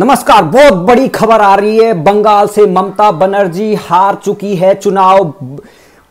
नमस्कार बहुत बड़ी खबर आ रही है बंगाल से ममता बनर्जी हार चुकी है चुनाव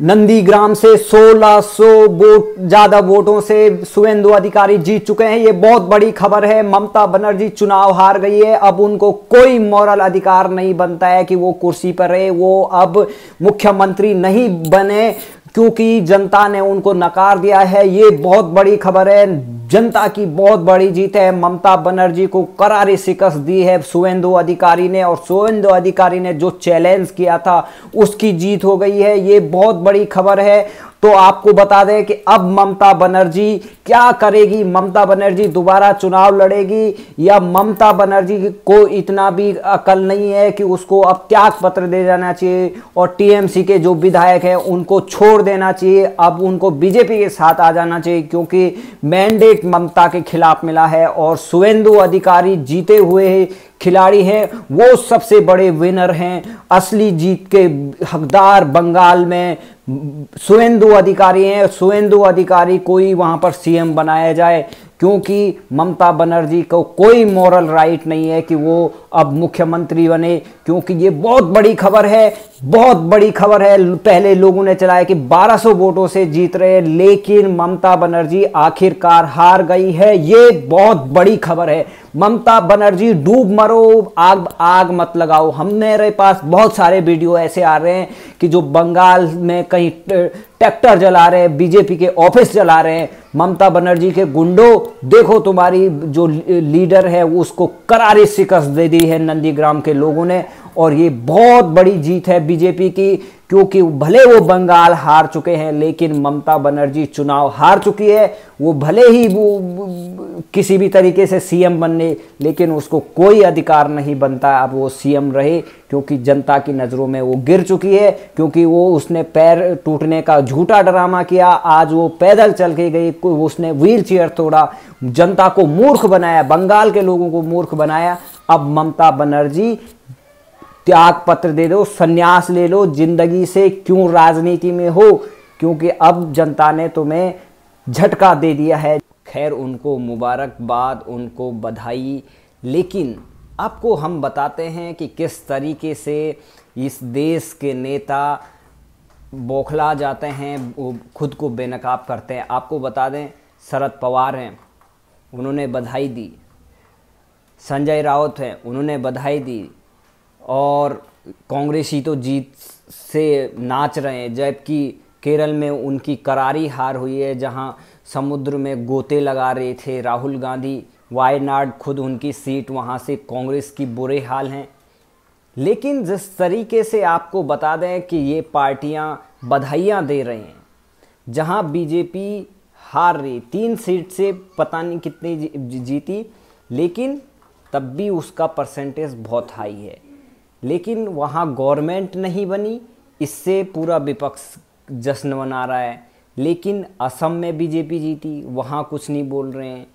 नंदीग्राम से 1600 वोट ज्यादा वोटों से सुवेंदु अधिकारी जीत चुके हैं ये बहुत बड़ी खबर है ममता बनर्जी चुनाव हार गई है अब उनको कोई मॉरल अधिकार नहीं बनता है कि वो कुर्सी पर रहे वो अब मुख्यमंत्री नहीं बने क्योंकि जनता ने उनको नकार दिया है ये बहुत बड़ी खबर है जनता की बहुत बड़ी जीत है ममता बनर्जी को करारी शिकस्त दी है सुवेंदु अधिकारी ने और सुवेंदु अधिकारी ने जो चैलेंज किया था उसकी जीत हो गई है ये बहुत बड़ी खबर है तो आपको बता दें कि अब ममता बनर्जी क्या करेगी ममता बनर्जी दोबारा चुनाव लड़ेगी या ममता बनर्जी को इतना भी अकल नहीं है कि उसको अब त्याग पत्र दे जाना चाहिए और टीएमसी के जो विधायक हैं उनको छोड़ देना चाहिए अब उनको बीजेपी के साथ आ जाना चाहिए क्योंकि मैंडेट ममता के खिलाफ मिला है और सुवेंदु अधिकारी जीते हुए खिलाड़ी हैं वो सबसे बड़े विनर हैं असली जीत के हकदार बंगाल में सुवेंदु अधिकारी हैं सुवेंदु अधिकारी को ही पर सीएम बनाया जाए क्योंकि ममता बनर्जी को कोई मॉरल राइट नहीं है कि वो अब मुख्यमंत्री बने क्योंकि ये बहुत बड़ी खबर है बहुत बड़ी खबर है पहले लोगों ने चलाया कि 1200 वोटों से जीत रहे लेकिन ममता बनर्जी आखिरकार हार गई है ये बहुत बड़ी खबर है ममता बनर्जी डूब मरो आग आग मत लगाओ हमने मेरे पास बहुत सारे वीडियो ऐसे आ रहे हैं कि जो बंगाल में कहीं ट्रैक्टर जला रहे हैं बीजेपी के ऑफिस जला रहे हैं ममता बनर्जी के गुंडों देखो तुम्हारी जो लीडर है उसको करारी शिकस्त दे दी है नंदीग्राम के लोगों ने और ये बहुत बड़ी जीत है बीजेपी की क्योंकि भले वो बंगाल हार चुके हैं लेकिन ममता बनर्जी चुनाव हार चुकी है वो भले ही वो किसी भी तरीके से सीएम बनने लेकिन उसको कोई अधिकार नहीं बनता अब वो सीएम रहे क्योंकि जनता की नज़रों में वो गिर चुकी है क्योंकि वो उसने पैर टूटने का झूठा ड्रामा किया आज वो पैदल चल के गई उसने व्हील चेयर तोड़ा जनता को मूर्ख बनाया बंगाल के लोगों को मूर्ख बनाया अब ममता बनर्जी त्याग पत्र दे दो संन्यास ले लो जिंदगी से क्यों राजनीति में हो क्योंकि अब जनता ने तुम्हें झटका दे दिया है खैर उनको मुबारकबाद उनको बधाई लेकिन आपको हम बताते हैं कि किस तरीके से इस देश के नेता बौखला जाते हैं वो खुद को बेनकाब करते हैं आपको बता दें शरद पवार हैं उन्होंने बधाई दी संजय राउत हैं उन्होंने बधाई दी और कांग्रेसी तो जीत से नाच रहे हैं जबकि केरल में उनकी करारी हार हुई है जहां समुद्र में गोते लगा रहे थे राहुल गांधी वायनाड खुद उनकी सीट वहां से कांग्रेस की बुरे हाल हैं लेकिन जिस तरीके से आपको बता दें कि ये पार्टियां बधाइयां दे रहे हैं जहां बीजेपी हार रही तीन सीट से पता नहीं कितनी जीती लेकिन तब भी उसका परसेंटेज बहुत हाई है लेकिन वहाँ गवर्नमेंट नहीं बनी इससे पूरा विपक्ष जश्न मना रहा है लेकिन असम में बीजेपी जीती वहाँ कुछ नहीं बोल रहे हैं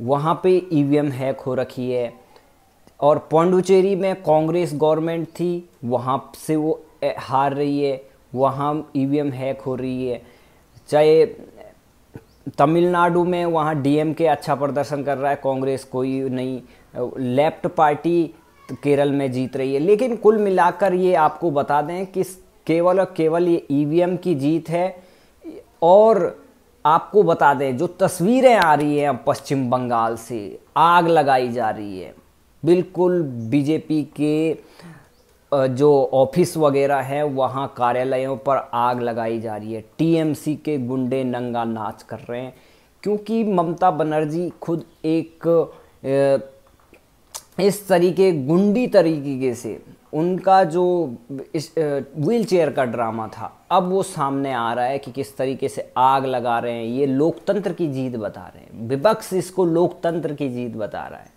वहाँ पे ईवीएम हैक हो रखी है और पौंडुचेरी में कांग्रेस गवर्नमेंट थी वहाँ से वो हार रही है वहाँ ईवीएम हैक हो रही है चाहे तमिलनाडु में वहाँ डीएमके के अच्छा प्रदर्शन कर रहा है कांग्रेस कोई नहीं लेफ्ट पार्टी केरल में जीत रही है लेकिन कुल मिलाकर ये आपको बता दें कि केवल और केवल ये ई e की जीत है और आपको बता दें जो तस्वीरें आ रही हैं पश्चिम बंगाल से आग लगाई जा रही है बिल्कुल बीजेपी के जो ऑफिस वगैरह है वहाँ कार्यालयों पर आग लगाई जा रही है टीएमसी के गुंडे नंगा नाच कर रहे हैं क्योंकि ममता बनर्जी खुद एक इस तरीके गुंडी तरीके से उनका जो इस व्हील चेयर का ड्रामा था अब वो सामने आ रहा है कि किस तरीके से आग लगा रहे हैं ये लोकतंत्र की जीत बता रहे हैं विपक्ष इसको लोकतंत्र की जीत बता रहा है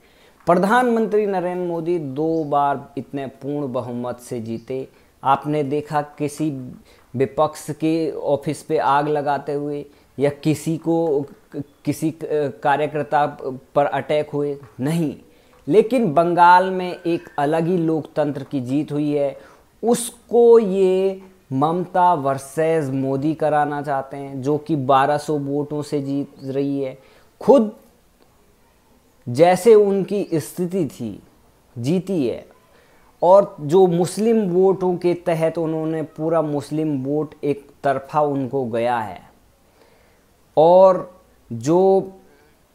प्रधानमंत्री नरेंद्र मोदी दो बार इतने पूर्ण बहुमत से जीते आपने देखा किसी विपक्ष के ऑफिस पे आग लगाते हुए या किसी को किसी कार्यकर्ता पर अटैक हुए नहीं लेकिन बंगाल में एक अलग ही लोकतंत्र की जीत हुई है उसको ये ममता वर्सेस मोदी कराना चाहते हैं जो कि 1200 वोटों से जीत रही है खुद जैसे उनकी स्थिति थी जीती है और जो मुस्लिम वोटों के तहत उन्होंने पूरा मुस्लिम वोट एक तरफा उनको गया है और जो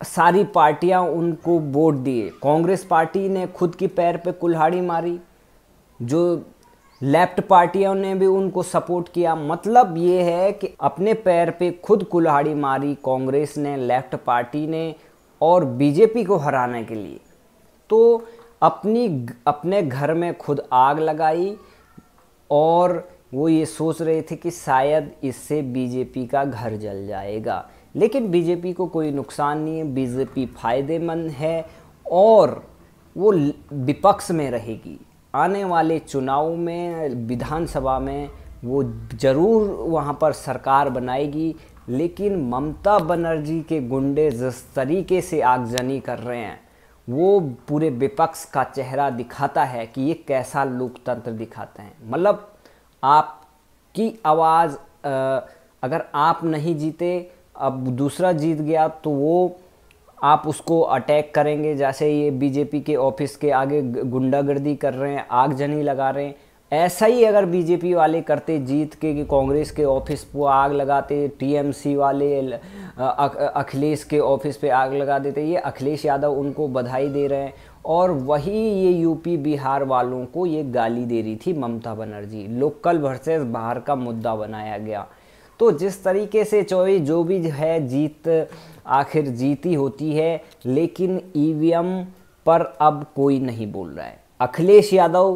सारी पार्टियां उनको वोट दिए कांग्रेस पार्टी ने खुद की पैर पे कुल्हाड़ी मारी जो लेफ्ट पार्टियों ने भी उनको सपोर्ट किया मतलब ये है कि अपने पैर पे खुद कुल्हाड़ी मारी कांग्रेस ने लेफ्ट पार्टी ने और बीजेपी को हराने के लिए तो अपनी अपने घर में खुद आग लगाई और वो ये सोच रहे थे कि शायद इससे बीजेपी का घर जल जाएगा लेकिन बीजेपी को कोई नुकसान नहीं है बीजेपी फायदेमंद है और वो विपक्ष में रहेगी आने वाले चुनाव में विधानसभा में वो ज़रूर वहाँ पर सरकार बनाएगी लेकिन ममता बनर्जी के गुंडे जिस तरीके से आगजनी कर रहे हैं वो पूरे विपक्ष का चेहरा दिखाता है कि ये कैसा लोकतंत्र दिखाते हैं मतलब आपकी आवाज़ अगर आप नहीं जीते अब दूसरा जीत गया तो वो आप उसको अटैक करेंगे जैसे ये बीजेपी के ऑफिस के आगे गुंडागर्दी कर रहे हैं आगजनी लगा रहे हैं ऐसा ही अगर बीजेपी वाले करते जीत के कि कांग्रेस के ऑफिस पर आग लगाते टीएमसी वाले अखिलेश के ऑफिस पे आग लगा देते ये अखिलेश यादव उनको बधाई दे रहे हैं और वही ये यूपी बिहार वालों को ये गाली दे रही थी ममता बनर्जी लोकल वर्सेस बाहर का मुद्दा बनाया गया तो जिस तरीके से चोरी जो भी है जीत आखिर जीती होती है लेकिन ई पर अब कोई नहीं बोल रहा है अखिलेश यादव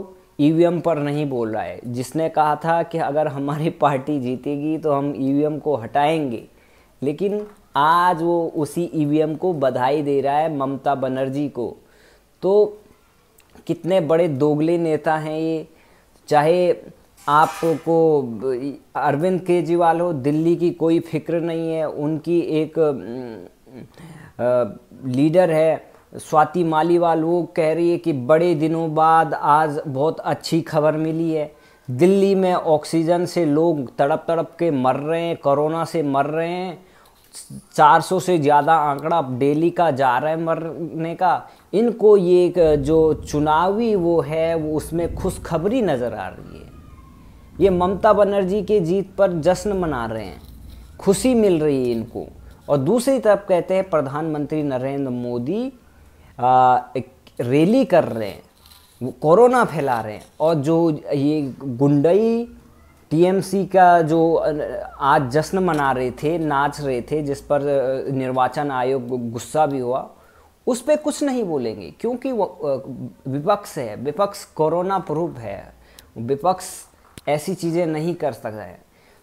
ई पर नहीं बोल रहा है जिसने कहा था कि अगर हमारी पार्टी जीतेगी तो हम ई को हटाएंगे लेकिन आज वो उसी ई को बधाई दे रहा है ममता बनर्जी को तो कितने बड़े दोगले नेता हैं ये चाहे आपको अरविंद केजरीवाल हो दिल्ली की कोई फिक्र नहीं है उनकी एक लीडर है स्वाति मालीवाल वो कह रही है कि बड़े दिनों बाद आज बहुत अच्छी खबर मिली है दिल्ली में ऑक्सीजन से लोग तड़प तड़प के मर रहे हैं कोरोना से मर रहे हैं 400 से ज़्यादा आंकड़ा डेली का जा रहा है मरने का इनको ये जो चुनावी वो है वो उसमें खुशखबरी नज़र आ रही है ये ममता बनर्जी के जीत पर जश्न मना रहे हैं खुशी मिल रही है इनको और दूसरी तरफ कहते हैं प्रधानमंत्री नरेंद्र मोदी रैली कर रहे हैं कोरोना फैला रहे हैं और जो ये गुंडई टीएमसी का जो आज जश्न मना रहे थे नाच रहे थे जिस पर निर्वाचन आयोग गुस्सा भी हुआ उस पर कुछ नहीं बोलेंगे क्योंकि वो विपक्ष है विपक्ष कोरोना प्रूफ है विपक्ष ऐसी चीज़ें नहीं कर सकता है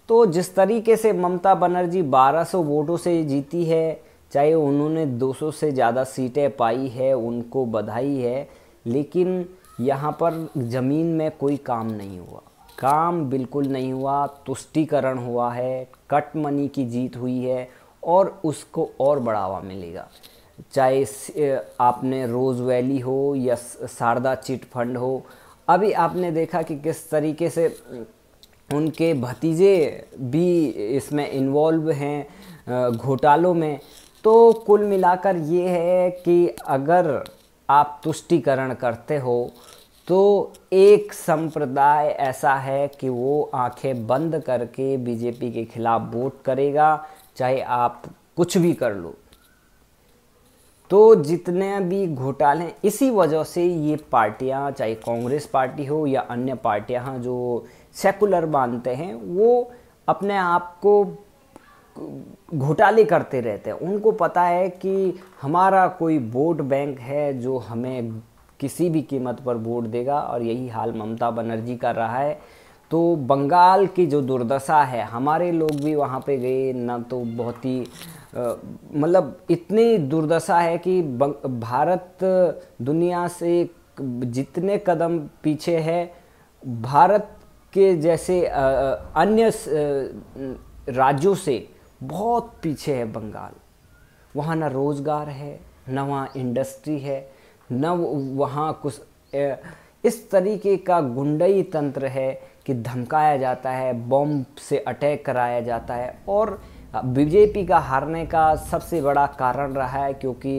तो जिस तरीके से ममता बनर्जी 1200 वोटों से जीती है चाहे उन्होंने 200 से ज़्यादा सीटें पाई है उनको बधाई है लेकिन यहाँ पर ज़मीन में कोई काम नहीं हुआ काम बिल्कुल नहीं हुआ तुष्टिकरण हुआ है कट मनी की जीत हुई है और उसको और बढ़ावा मिलेगा चाहे आपने रोज़ वैली हो या शारदा चिट फंड हो अभी आपने देखा कि किस तरीके से उनके भतीजे भी इसमें इन्वॉल्व हैं घोटालों में तो कुल मिलाकर ये है कि अगर आप तुष्टिकरण करते हो तो एक संप्रदाय ऐसा है कि वो आंखें बंद करके बीजेपी के खिलाफ वोट करेगा चाहे आप कुछ भी कर लो तो जितने भी घोटाले हैं इसी वजह से ये पार्टियाँ चाहे कांग्रेस पार्टी हो या अन्य पार्टियाँ हैं जो सेकुलर मानते हैं वो अपने आप को घोटाले करते रहते हैं उनको पता है कि हमारा कोई वोट बैंक है जो हमें किसी भी कीमत पर वोट देगा और यही हाल ममता बनर्जी का रहा है तो बंगाल की जो दुर्दशा है हमारे लोग भी वहाँ पे गए ना तो बहुत ही मतलब इतनी दुर्दशा है कि भारत दुनिया से जितने कदम पीछे है भारत के जैसे अन्य राज्यों से बहुत पीछे है बंगाल वहाँ ना रोज़गार है ना वहाँ इंडस्ट्री है न वहाँ कुछ इस तरीके का गुंडई तंत्र है कि धमकाया जाता है बॉम्ब से अटैक कराया जाता है और बीजेपी का हारने का सबसे बड़ा कारण रहा है क्योंकि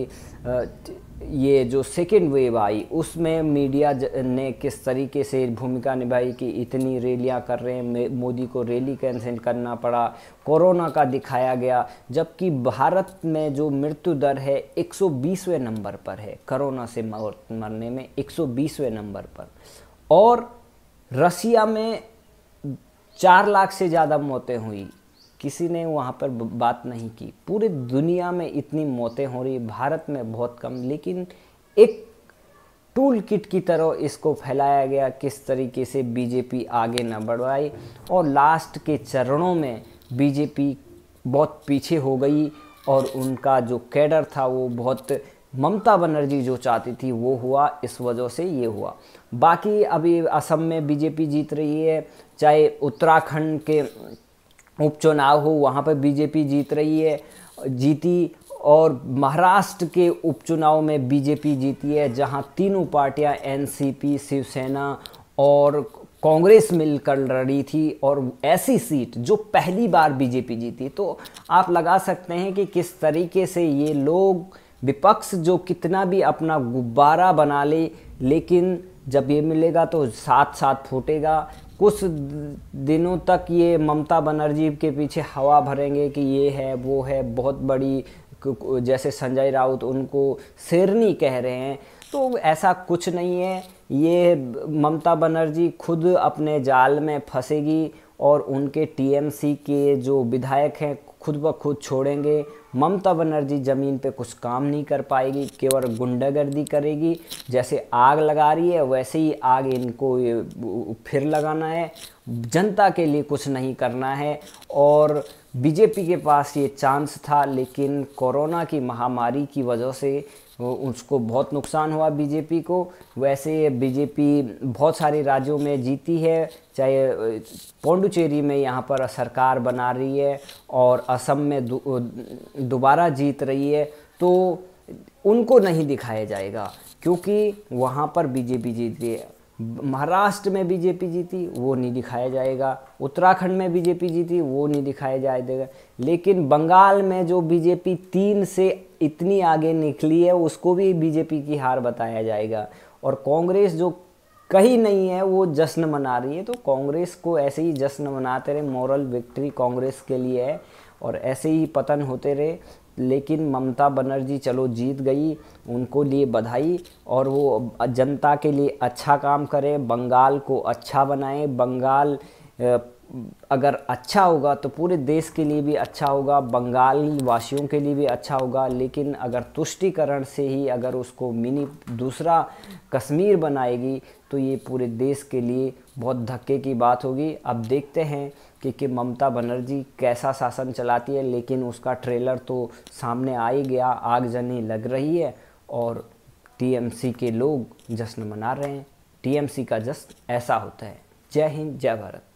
ये जो सेकेंड वेव आई उसमें मीडिया ने किस तरीके से भूमिका निभाई कि इतनी रैलियां कर रहे हैं मोदी को रैली कैंसिल करना पड़ा कोरोना का दिखाया गया जबकि भारत में जो मृत्यु दर है 120वें नंबर पर है कोरोना से मरने में 120वें नंबर पर और रसिया में चार लाख से ज़्यादा मौतें हुई किसी ने वहाँ पर बात नहीं की पूरे दुनिया में इतनी मौतें हो रही भारत में बहुत कम लेकिन एक टूल किट की तरह इसको फैलाया गया किस तरीके से बीजेपी आगे न बढ़वाई और लास्ट के चरणों में बीजेपी बहुत पीछे हो गई और उनका जो कैडर था वो बहुत ममता बनर्जी जो चाहती थी वो हुआ इस वजह से ये हुआ बाकी अभी असम में बीजेपी जीत रही है चाहे उत्तराखंड के उपचुनाव हो वहाँ पर बीजेपी जीत रही है जीती और महाराष्ट्र के उपचुनाव में बीजेपी जीती है जहाँ तीनों पार्टियाँ एनसीपी शिवसेना और कांग्रेस मिलकर लड़ी थी और ऐसी सीट जो पहली बार बीजेपी जीती तो आप लगा सकते हैं कि किस तरीके से ये लोग विपक्ष जो कितना भी अपना गुब्बारा बना ले लेकिन जब ये मिलेगा तो साथ साथ फूटेगा कुछ दिनों तक ये ममता बनर्जी के पीछे हवा भरेंगे कि ये है वो है बहुत बड़ी जैसे संजय राउत उनको शेरनी कह रहे हैं तो ऐसा कुछ नहीं है ये ममता बनर्जी खुद अपने जाल में फंसेगी और उनके टीएमसी के जो विधायक हैं खुद ब खुद छोड़ेंगे ममता बनर्जी ज़मीन पे कुछ काम नहीं कर पाएगी केवल गुंडागर्दी करेगी जैसे आग लगा रही है वैसे ही आग इनको फिर लगाना है जनता के लिए कुछ नहीं करना है और बीजेपी के पास ये चांस था लेकिन कोरोना की महामारी की वजह से उसको बहुत नुकसान हुआ बीजेपी को वैसे बीजेपी बहुत सारे राज्यों में जीती है चाहे पौंडुचेरी में यहाँ पर सरकार बना रही है और असम में दोबारा जीत रही है तो उनको नहीं दिखाया जाएगा क्योंकि वहाँ पर बीजेपी जीत गई है महाराष्ट्र में बीजेपी जीती वो नहीं दिखाया जाएगा उत्तराखंड में बीजेपी जीती वो नहीं दिखाया जाएगा लेकिन बंगाल में जो बीजेपी तीन से इतनी आगे निकली है उसको भी बीजेपी की हार बताया जाएगा और कांग्रेस जो कहीं नहीं है वो जश्न मना रही है तो कांग्रेस को ऐसे ही जश्न मनाते रहे मॉरल विक्ट्री कांग्रेस के लिए है और ऐसे ही पतन होते रहे लेकिन ममता बनर्जी चलो जीत गई उनको लिए बधाई और वो जनता के लिए अच्छा काम करें बंगाल को अच्छा बनाएं बंगाल अगर अच्छा होगा तो पूरे देश के लिए भी अच्छा होगा बंगाली वासियों के लिए भी अच्छा होगा लेकिन अगर तुष्टिकरण से ही अगर उसको मिनी दूसरा कश्मीर बनाएगी तो ये पूरे देश के लिए बहुत धक्के की बात होगी अब देखते हैं कि, कि ममता बनर्जी कैसा शासन चलाती है लेकिन उसका ट्रेलर तो सामने आ ही गया आगजनी लग रही है और टीएमसी के लोग जश्न मना रहे हैं टीएमसी का जश्न ऐसा होता है जय हिंद जय भारत